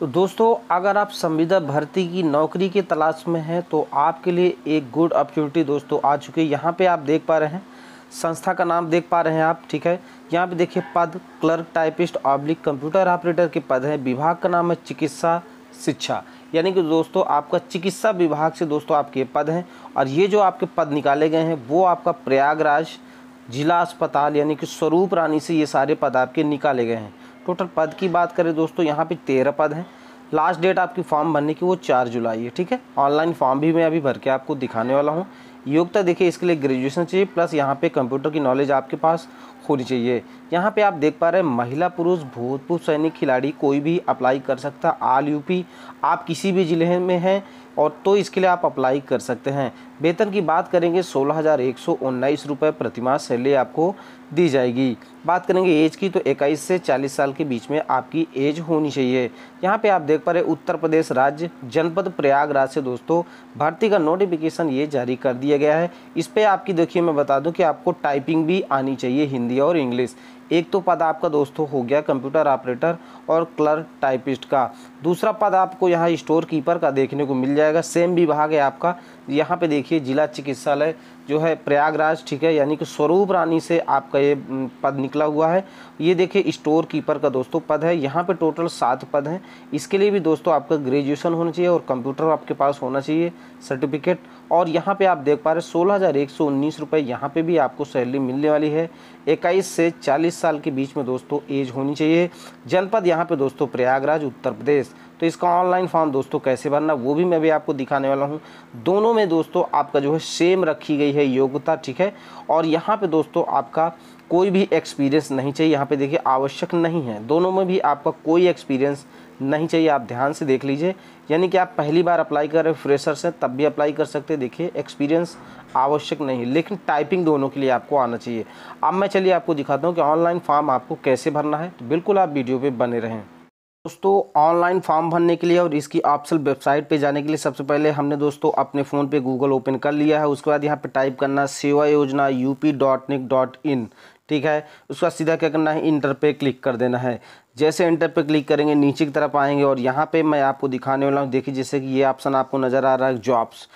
तो दोस्तों अगर आप संविदा भर्ती की नौकरी की तलाश में हैं तो आपके लिए एक गुड अपॉर्चुनिटी दोस्तों आ चुकी है यहाँ पे आप देख पा रहे हैं संस्था का नाम देख पा रहे हैं आप ठीक है यहाँ पे देखिए पद clerk typist oblique computer operator के पद हैं विभाग का नाम है चिकित्सा शिक्षा यानी कि दोस्तों आपका चिकित्सा विभाग से दोस्तों आपके पद हैं और ये जो आपके पद निकाले गए हैं वो आपका प्रयागराज जिला अस्पताल यानी कि स्वरूप रानी से ये सारे पद आपके निकाले गए हैं टोटल पद की बात करें दोस्तों यहाँ पे तेरह पद हैं लास्ट डेट आपकी फॉर्म भरने की वो चार जुलाई है ठीक है ऑनलाइन फॉर्म भी मैं अभी भर के आपको दिखाने वाला हूँ योग्यता देखिए इसके लिए ग्रेजुएशन चाहिए प्लस यहाँ पे कंप्यूटर की नॉलेज आपके पास होनी चाहिए यहाँ पे आप देख पा रहे हैं महिला पुरुष भूतपूर्व सैनिक खिलाड़ी कोई भी अप्लाई कर सकता है आल यूपी आप किसी भी ज़िले में हैं और तो इसके लिए आप अप्लाई कर सकते हैं वेतन की बात करेंगे सोलह हज़ार एक सौ उन्नीस रुपये प्रतिमाह सैलरी आपको दी जाएगी बात करेंगे एज की तो 21 से 40 साल के बीच में आपकी एज होनी चाहिए यहाँ पे आप देख पा रहे उत्तर प्रदेश राज्य जनपद प्रयागराज से दोस्तों भर्ती का नोटिफिकेशन ये जारी कर दिया गया है इस पर आपकी देखिए मैं बता दूँ कि आपको टाइपिंग भी आनी चाहिए हिंदी और इंग्लिश एक तो पद आपका दोस्तों हो गया कंप्यूटर ऑपरेटर और क्लर्क टाइपिस्ट का दूसरा पद आपको यहाँ स्टोर कीपर का देखने को मिल जाएगा सेम विभाग है आपका यहाँ पे देखिए जिला चिकित्सालय जो है प्रयागराज ठीक है यानी कि स्वरूप रानी से आपका ये पद निकला हुआ है ये देखिए स्टोर कीपर का दोस्तों पद है यहाँ पे टोटल सात पद हैं इसके लिए भी दोस्तों आपका ग्रेजुएशन होना चाहिए और कंप्यूटर आपके पास होना चाहिए सर्टिफिकेट और यहाँ पे आप देख पा रहे सोलह हज़ार एक सौ उन्नीस रुपये यहाँ पर भी आपको सैलरी मिलने वाली है इक्कीस से चालीस साल के बीच में दोस्तों एज होनी चाहिए जनपद यहाँ पे दोस्तों प्रयागराज उत्तर प्रदेश तो इसका ऑनलाइन फॉर्म दोस्तों कैसे भरना वो भी मैं भी आपको दिखाने वाला हूँ दोनों में दोस्तों आपका जो है सेम रखी गई है योग्यता ठीक है और यहाँ पे दोस्तों आपका कोई भी एक्सपीरियंस नहीं चाहिए यहाँ पे देखिए आवश्यक नहीं है दोनों में भी आपका कोई एक्सपीरियंस नहीं चाहिए आप ध्यान से देख लीजिए यानी कि आप पहली बार अप्लाई कर रहे फ्रेशर से तब भी अप्लाई कर सकते हैं देखिए एक्सपीरियंस आवश्यक नहीं लेकिन टाइपिंग दोनों के लिए आपको आना चाहिए अब मैं चलिए आपको दिखाता हूँ कि ऑनलाइन फॉर्म आपको कैसे भरना है तो बिल्कुल आप वीडियो पर बने रहें दोस्तों ऑनलाइन फॉर्म भरने के लिए और इसकी ऑप्शन वेबसाइट पे जाने के लिए सबसे पहले हमने दोस्तों अपने फ़ोन पे गूगल ओपन कर लिया है उसके बाद यहाँ पे टाइप करना सेवा योजना U P dot NIC dot in ठीक है उसका सीधा क्या करना है इंटर पे क्लिक कर देना है जैसे इंटर पे क्लिक करेंगे नीचे की तरफ आएंगे और यहाँ पे मैं आपको दिखाने वाला हूँ देखिए जैसे कि ये ऑप्शन आपको नज़र आ रहा है जॉब्स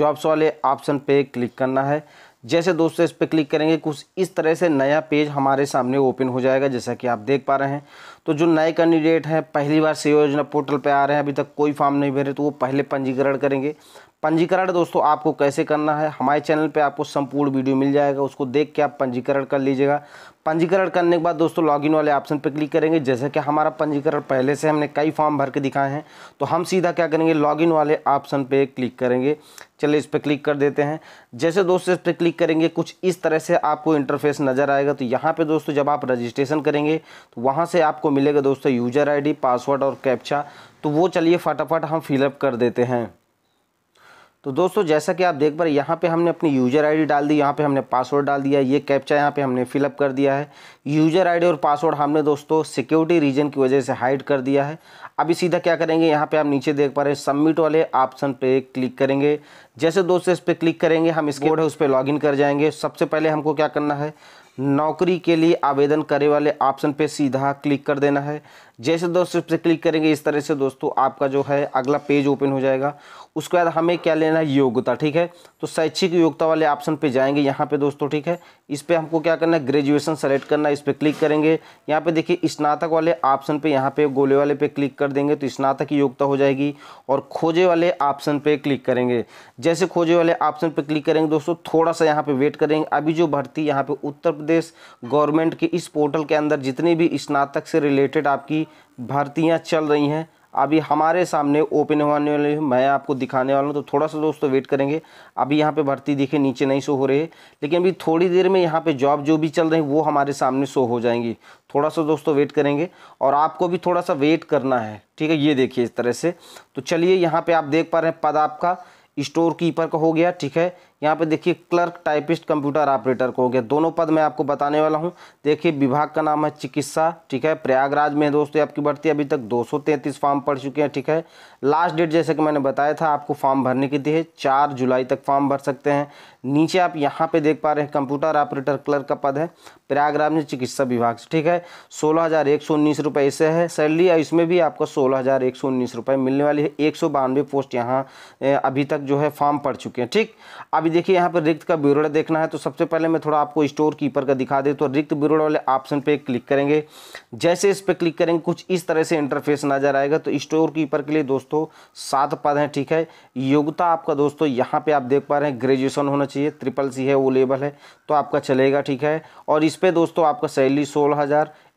जॉब्स वाले ऑप्शन पे क्लिक करना है जैसे दोस्तों इस पर क्लिक करेंगे कुछ इस तरह से नया पेज हमारे सामने ओपन हो जाएगा जैसा कि आप देख पा रहे हैं तो जो नए कैंडिडेट हैं पहली बार सेवा योजना पोर्टल पर आ रहे हैं अभी तक कोई फॉर्म नहीं भरे तो वो पहले पंजीकरण करेंगे पंजीकरण दोस्तों आपको कैसे करना है हमारे चैनल पे आपको संपूर्ण वीडियो मिल जाएगा उसको देख के आप पंजीकरण कर लीजिएगा पंजीकरण करने के बाद दोस्तों लॉगिन वाले ऑप्शन पे क्लिक करेंगे जैसे कि हमारा पंजीकरण पहले से हमने कई फॉर्म भर के दिखाए हैं तो हम सीधा क्या करेंगे लॉगिन वाले ऑप्शन पे क्लिक करेंगे चलिए इस पर क्लिक कर देते हैं जैसे दोस्तों इस पर क्लिक करेंगे कुछ इस तरह से आपको इंटरफेस नज़र आएगा तो यहाँ पर दोस्तों जब आप रजिस्ट्रेशन करेंगे तो वहाँ से आपको मिलेगा दोस्तों यूजर आई पासवर्ड और कैप्चा तो वो चलिए फटाफट हम फिलअप कर देते हैं तो दोस्तों जैसा कि आप देख पा रहे यहाँ पे हमने अपनी यूज़र आईडी डाल दी यहाँ पे हमने पासवर्ड डाल दिया ये कैप्चा यहाँ पे हमने फिलअप कर दिया है यूज़र आईडी और पासवर्ड हमने दोस्तों सिक्योरिटी रीजन की वजह से हाइड कर दिया है अभी सीधा क्या करेंगे यहाँ पे आप नीचे देख पा रहे हैं सबमिट वाले ऑप्शन पे क्लिक करेंगे जैसे दोस्तों इस पर क्लिक करेंगे हम इस बोर्ड है उस पर लॉग कर जाएंगे सबसे पहले हमको क्या करना है नौकरी के लिए आवेदन करे वाले ऑप्शन पे सीधा क्लिक कर देना है जैसे दोस्तों इस पर क्लिक करेंगे इस तरह से दोस्तों आपका जो है अगला पेज ओपन हो जाएगा उसके बाद हमें क्या लेना है योग्यता ठीक है तो शैक्षिक योग्यता वाले ऑप्शन पे जाएंगे यहाँ पे दोस्तों ठीक है इस पर हमको क्या करना है ग्रेजुएशन सेलेक्ट करना है इस पर क्लिक करेंगे यहाँ पे देखिए स्नातक वाले ऑप्शन पे यहाँ पे गोले वाले पे क्लिक कर देंगे तो स्नातक की योग्यता हो जाएगी और खोजे वाले ऑप्शन पे क्लिक करेंगे जैसे खोजे वाले ऑप्शन पे क्लिक करेंगे दोस्तों थोड़ा सा यहाँ पे वेट करेंगे अभी जो भर्ती यहाँ पे उत्तर प्रदेश गवर्नमेंट के इस पोर्टल के अंदर जितनी भी स्नातक से रिलेटेड आपकी भर्तियाँ चल रही हैं अभी हमारे सामने ओपन होने वाले मैं आपको दिखाने वाला हूँ तो थोड़ा सा दोस्तों वेट करेंगे अभी यहाँ पे भर्ती दिखे नीचे नहीं शो हो रहे लेकिन अभी थोड़ी देर में यहाँ पे जॉब जो भी चल रही है वो हमारे सामने शो हो जाएंगी थोड़ा सा दोस्तों वेट करेंगे और आपको भी थोड़ा सा वेट करना है ठीक है ये देखिए इस तरह से तो चलिए यहाँ पर आप देख पा रहे हैं पद आपका स्टोर कीपर का हो गया ठीक है यहाँ पे देखिए क्लर्क टाइपिस्ट कंप्यूटर ऑपरेटर को हो गया दोनों पद मैं आपको बताने वाला हूँ देखिए विभाग का नाम है चिकित्सा ठीक है प्रयागराज में दोस्तों आपकी भर्ती अभी तक 233 फॉर्म पड़ चुके हैं ठीक है लास्ट डेट जैसे कि मैंने बताया था आपको फॉर्म भरने की दी है चार जुलाई तक फॉर्म भर सकते हैं नीचे आप यहाँ पे देख पा रहे हैं कंप्यूटर ऑपरेटर क्लर्क का पद है प्रयागराज में चिकित्सा विभाग से ठीक है सोलह हज़ार एक सौ उन्नीस है सैलरी और इसमें भी आपको सोलह हज़ार एक सौ उन्नीस रुपये मिलने वाली है एक सौ बानवे पोस्ट यहाँ अभी तक जो है फॉर्म पड़ चुके हैं ठीक अब अभी देखिए यहाँ पर रिक्त का विवरण देखना है तो सबसे पहले मैं थोड़ा आपको स्टोर कीपर का दिखा दे तो रिक्त विवरण वाले ऑप्शन पे क्लिक करेंगे जैसे इस पर क्लिक करेंगे कुछ इस तरह से इंटरफेस नजर आएगा तो स्टोर कीपर के लिए दोस्तों सात पद हैं ठीक है योग्यता आपका दोस्तों यहाँ पर आप देख पा रहे हैं ग्रेजुएशन होना चाहिए ट्रिपल सी है वो लेवल है तो आपका चलेगा ठीक है और इस पर दोस्तों आपका सैलरी सोलह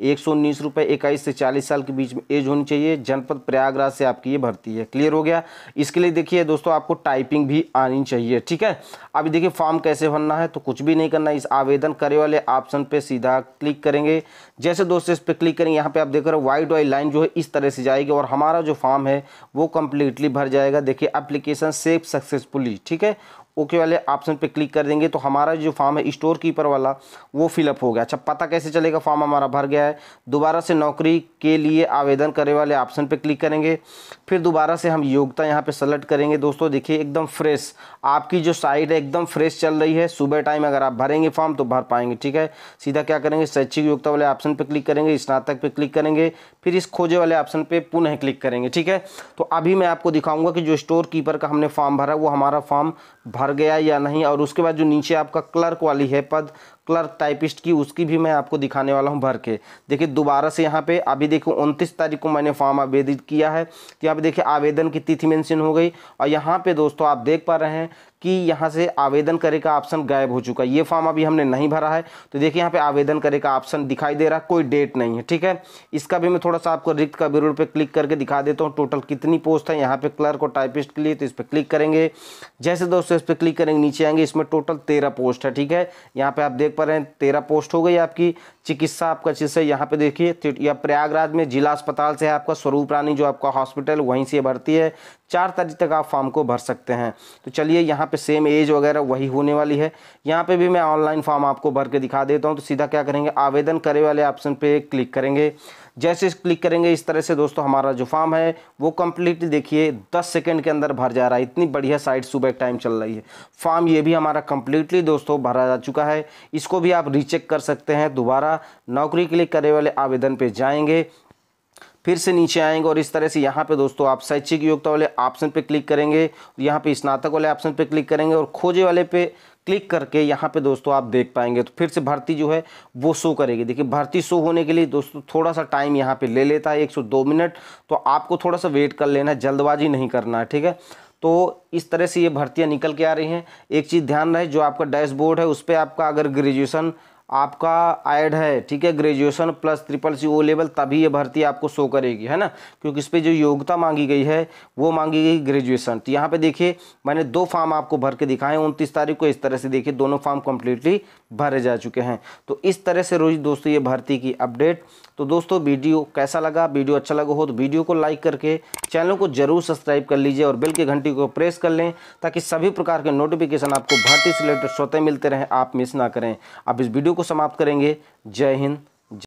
एक सौ उन्नीस रुपये इक्कीस से चालीस साल के बीच में एज होनी चाहिए जनपद प्रयागराज से आपकी ये भर्ती है क्लियर हो गया इसके लिए देखिए दोस्तों आपको टाइपिंग भी आनी चाहिए ठीक है अभी देखिए फॉर्म कैसे भरना है तो कुछ भी नहीं करना इस आवेदन करे वाले ऑप्शन पर सीधा क्लिक करेंगे जैसे दोस्तों इस पर क्लिक करेंगे यहाँ पर आप देख रहे हो वाइट वाइट लाइन जो है इस तरह से जाएगी और हमारा जो फॉर्म है वो कम्प्लीटली भर जाएगा देखिए अप्लीकेशन सेफ सक्सेसफुली ठीक है ओके वाले ऑप्शन पे क्लिक कर देंगे तो हमारा जो फॉर्म है स्टोर कीपर वाला वो फिलअप हो गया अच्छा पता कैसे चलेगा फॉर्म हमारा भर गया है दोबारा से नौकरी के लिए आवेदन करने वाले ऑप्शन पे क्लिक करेंगे फिर दोबारा से हम योग्यता यहाँ पे सेलेक्ट करेंगे दोस्तों देखिए एकदम फ्रेश आपकी जो साइट है एकदम फ्रेश चल रही है सुबह टाइम अगर आप भरेंगे फॉर्म तो भर पाएंगे ठीक है सीधा क्या करेंगे शैक्षिक योग्यता वाले ऑप्शन पर क्लिक करेंगे स्नातक पर क्लिक करेंगे फिर इस खोजे वाले ऑप्शन पर पुनः क्लिक करेंगे ठीक है तो अभी मैं आपको दिखाऊँगा कि जो स्टोर कीपर का हमने फॉर्म भरा वो हमारा फॉर्म भर भर गया या नहीं और उसके बाद जो नीचे आपका क्लर्क वाली है पद क्लर्क टाइपिस्ट की उसकी भी मैं आपको दिखाने वाला हूं भर के देखिए दोबारा से यहाँ पे अभी देखो उनतीस तारीख को मैंने फॉर्म आवेदित किया है तो यहाँ पे देखिए आवेदन की तिथि मेंशन हो गई और यहाँ पे दोस्तों आप देख पा रहे हैं कि यहाँ से आवेदन करे का ऑप्शन गायब हो चुका है ये फॉर्म अभी हमने नहीं भरा है तो देखिए यहाँ पे आवेदन करे का ऑप्शन दिखाई दे रहा है कोई डेट नहीं है ठीक है इसका भी मैं थोड़ा सा आपको रिक्त का विरोध पे क्लिक करके दिखा देता हूँ टोटल कितनी पोस्ट है यहाँ पे क्लर्क और टाइपिस्ट के लिए तो इस पर क्लिक करेंगे जैसे दोस्तों इस पर क्लिक करेंगे नीचे आएंगे इसमें टोटल तेरह पोस्ट है ठीक है यहाँ पर आप देख पा रहे हैं तेरह पोस्ट हो गई आपकी चिकित्सा आपका चीज़ है यहाँ पे देखिए या प्रयागराज में जिला अस्पताल से है आपका स्वरूप रानी जो आपका हॉस्पिटल वहीं से भर्ती है चार तारीख तक आप फॉर्म को भर सकते हैं तो चलिए यहाँ पे सेम एज वगैरह वही होने वाली है यहाँ पे भी मैं ऑनलाइन फॉर्म आपको भर के दिखा देता हूँ तो सीधा क्या करेंगे आवेदन करे वाले ऑप्शन पे क्लिक करेंगे जैसे क्लिक करेंगे इस तरह से दोस्तों हमारा जो फॉर्म है वो कम्प्लीटली देखिए दस सेकेंड के अंदर भर जा रहा है इतनी बढ़िया साइट सुबह टाइम चल रही है फॉर्म ये भी हमारा कम्प्लीटली दोस्तों भरा जा चुका है इसको भी आप रीचेक कर सकते हैं दोबारा नौकरी के लिए करे वाले आवेदन पर जाएंगे फिर से नीचे आएंगे और इस तरह से यहाँ पे दोस्तों आप शैक्षिक योग्यता वाले ऑप्शन पे क्लिक करेंगे यहाँ पे स्नातक वाले ऑप्शन पे क्लिक करेंगे और खोजे वाले पे क्लिक करके यहाँ पे दोस्तों आप देख पाएंगे तो फिर से भर्ती जो है वो शो करेगी देखिए भर्ती शो होने के लिए दोस्तों थोड़ा सा टाइम यहाँ पर ले लेता है एक मिनट तो आपको थोड़ा सा वेट कर लेना है जल्दबाजी नहीं करना है ठीक है तो इस तरह से ये भर्तियाँ निकल के आ रही हैं एक चीज़ ध्यान रहे जो आपका डैशबोर्ड है उस पर आपका अगर ग्रेजुएसन आपका ऐड है ठीक है graduation plus triple C O level तभी ये भर्ती आपको शो करेगी है ना क्योंकि इस पर जो योग्यता मांगी गई है वो मांगी गई ग्रेजुएशन तो यहाँ पे देखिए मैंने दो फॉर्म आपको भर के दिखाए उनतीस तारीख को इस तरह से देखिए दोनों फॉर्म कंप्लीटली भरे जा चुके हैं तो इस तरह से रोज दोस्तों ये भर्ती की अपडेट तो दोस्तों वीडियो कैसा लगा वीडियो अच्छा लगा हो तो वीडियो को लाइक करके चैनल को जरूर सब्सक्राइब कर लीजिए और बेल की घंटी को प्रेस कर लें ताकि सभी प्रकार के नोटिफिकेशन आपको भर्ती से रिलेटेड स्वतः मिलते रहें आप मिस ना करें अब इस वीडियो को समाप्त करेंगे जय हिंद